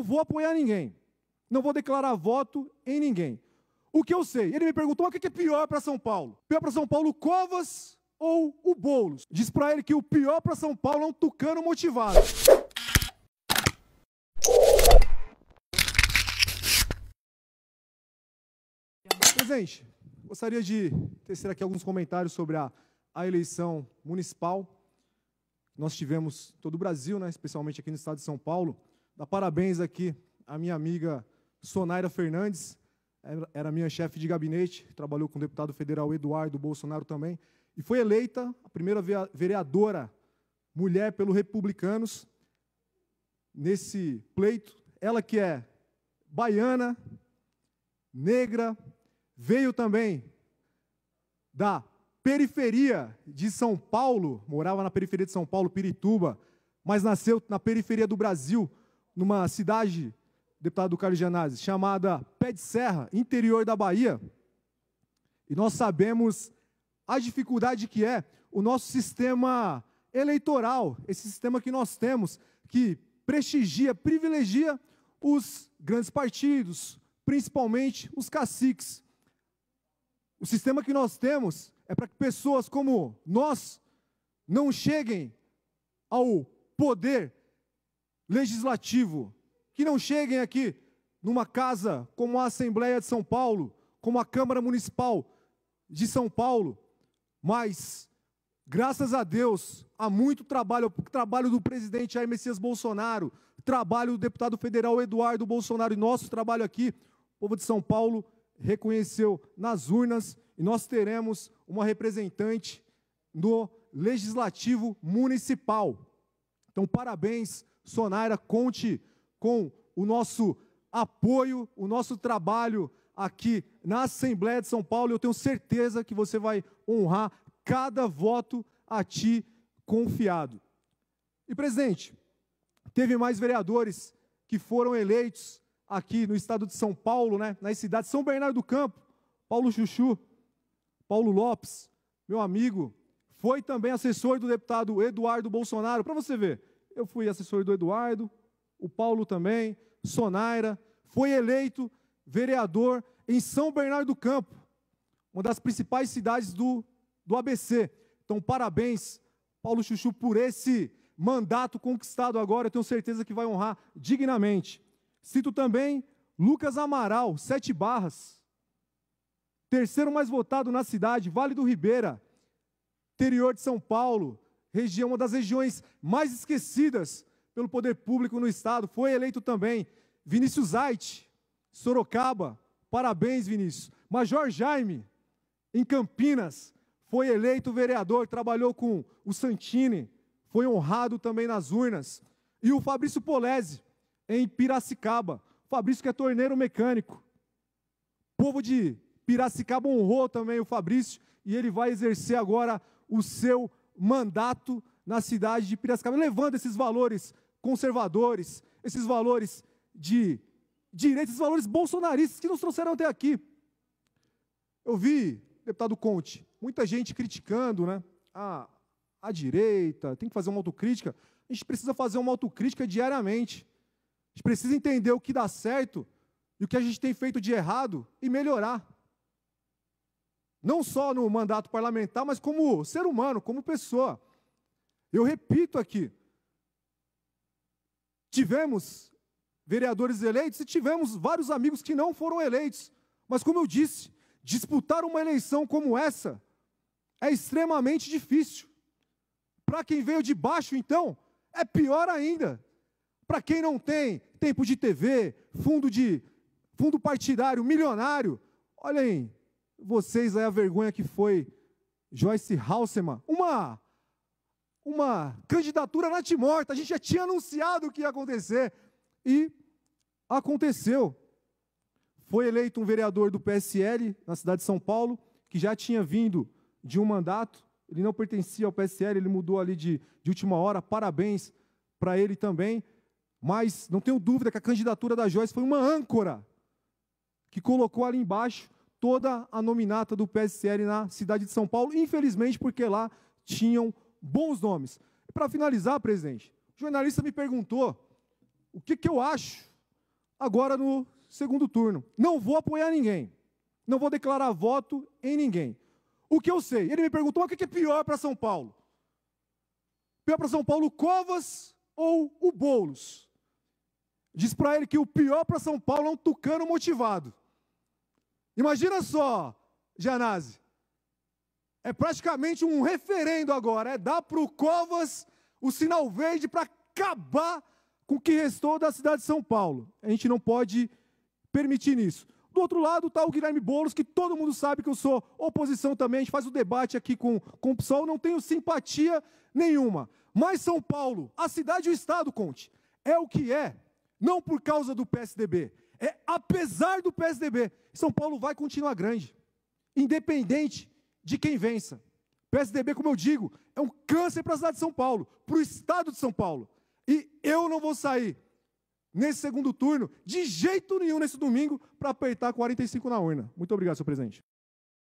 não vou apoiar ninguém. Não vou declarar voto em ninguém. O que eu sei? Ele me perguntou o que é pior para São Paulo. Pior para São Paulo, Covas ou o Boulos? Diz para ele que o pior para São Paulo é um tucano motivado. Presidente, gostaria de tecer aqui alguns comentários sobre a, a eleição municipal. Nós tivemos todo o Brasil, né, especialmente aqui no estado de São Paulo. Dar parabéns aqui à minha amiga Sonaira Fernandes, era minha chefe de gabinete, trabalhou com o deputado federal Eduardo Bolsonaro também, e foi eleita a primeira vereadora mulher pelo Republicanos nesse pleito. Ela que é baiana, negra, veio também da periferia de São Paulo, morava na periferia de São Paulo, Pirituba, mas nasceu na periferia do Brasil, numa cidade, deputado Carlos Genazzi, chamada Pé de Serra, interior da Bahia, e nós sabemos a dificuldade que é o nosso sistema eleitoral, esse sistema que nós temos, que prestigia, privilegia os grandes partidos, principalmente os caciques. O sistema que nós temos é para que pessoas como nós não cheguem ao poder legislativo, que não cheguem aqui numa casa como a Assembleia de São Paulo, como a Câmara Municipal de São Paulo, mas graças a Deus há muito trabalho, trabalho do presidente Jair Messias Bolsonaro, trabalho do deputado federal Eduardo Bolsonaro e nosso trabalho aqui, o povo de São Paulo reconheceu nas urnas e nós teremos uma representante no legislativo municipal. Então, parabéns Sonaira, conte com o nosso apoio, o nosso trabalho aqui na Assembleia de São Paulo. Eu tenho certeza que você vai honrar cada voto a ti confiado. E, presidente, teve mais vereadores que foram eleitos aqui no estado de São Paulo, né, nas cidades São Bernardo do Campo, Paulo Chuchu, Paulo Lopes, meu amigo, foi também assessor do deputado Eduardo Bolsonaro, para você ver eu fui assessor do Eduardo, o Paulo também, Sonaira, foi eleito vereador em São Bernardo do Campo, uma das principais cidades do, do ABC. Então, parabéns, Paulo Chuchu, por esse mandato conquistado agora, eu tenho certeza que vai honrar dignamente. Cito também Lucas Amaral, Sete Barras, terceiro mais votado na cidade, Vale do Ribeira, interior de São Paulo, região, uma das regiões mais esquecidas pelo poder público no estado, foi eleito também Vinícius Zait, Sorocaba, parabéns Vinícius. Major Jaime, em Campinas, foi eleito vereador, trabalhou com o Santini, foi honrado também nas urnas. E o Fabrício Polese, em Piracicaba, Fabrício que é torneiro mecânico. O povo de Piracicaba honrou também o Fabrício e ele vai exercer agora o seu mandato na cidade de Piracicaba, levando esses valores conservadores, esses valores de direitos, esses valores bolsonaristas que nos trouxeram até aqui. Eu vi, deputado Conte, muita gente criticando né, a, a direita, tem que fazer uma autocrítica. A gente precisa fazer uma autocrítica diariamente. A gente precisa entender o que dá certo e o que a gente tem feito de errado e melhorar. Não só no mandato parlamentar, mas como ser humano, como pessoa. Eu repito aqui: tivemos vereadores eleitos e tivemos vários amigos que não foram eleitos. Mas, como eu disse, disputar uma eleição como essa é extremamente difícil. Para quem veio de baixo, então, é pior ainda. Para quem não tem tempo de TV, fundo de fundo partidário milionário, olhem, vocês aí a vergonha que foi Joyce Halseman, uma uma candidatura natimorta, a gente já tinha anunciado o que ia acontecer e aconteceu. Foi eleito um vereador do PSL na cidade de São Paulo, que já tinha vindo de um mandato, ele não pertencia ao PSL, ele mudou ali de, de última hora, parabéns para ele também, mas não tenho dúvida que a candidatura da Joyce foi uma âncora que colocou ali embaixo toda a nominata do PSL na cidade de São Paulo, infelizmente porque lá tinham bons nomes. Para finalizar, presidente, o jornalista me perguntou o que, que eu acho agora no segundo turno. Não vou apoiar ninguém, não vou declarar voto em ninguém. O que eu sei? Ele me perguntou o que, que é pior para São Paulo. Pior para São Paulo, Covas ou o Boulos? Diz para ele que o pior para São Paulo é um tucano motivado. Imagina só, Janase. É praticamente um referendo agora. É dar para o Covas o sinal verde para acabar com o que restou da cidade de São Paulo. A gente não pode permitir isso. Do outro lado está o Guilherme Boulos, que todo mundo sabe que eu sou oposição também. A gente faz o debate aqui com, com o PSOL, não tenho simpatia nenhuma. Mas São Paulo, a cidade e o Estado, Conte, é o que é. Não por causa do PSDB, é apesar do PSDB. São Paulo vai continuar grande, independente de quem vença. PSDB, como eu digo, é um câncer para a cidade de São Paulo, para o estado de São Paulo. E eu não vou sair nesse segundo turno, de jeito nenhum nesse domingo, para apertar 45 na urna. Muito obrigado, senhor presidente.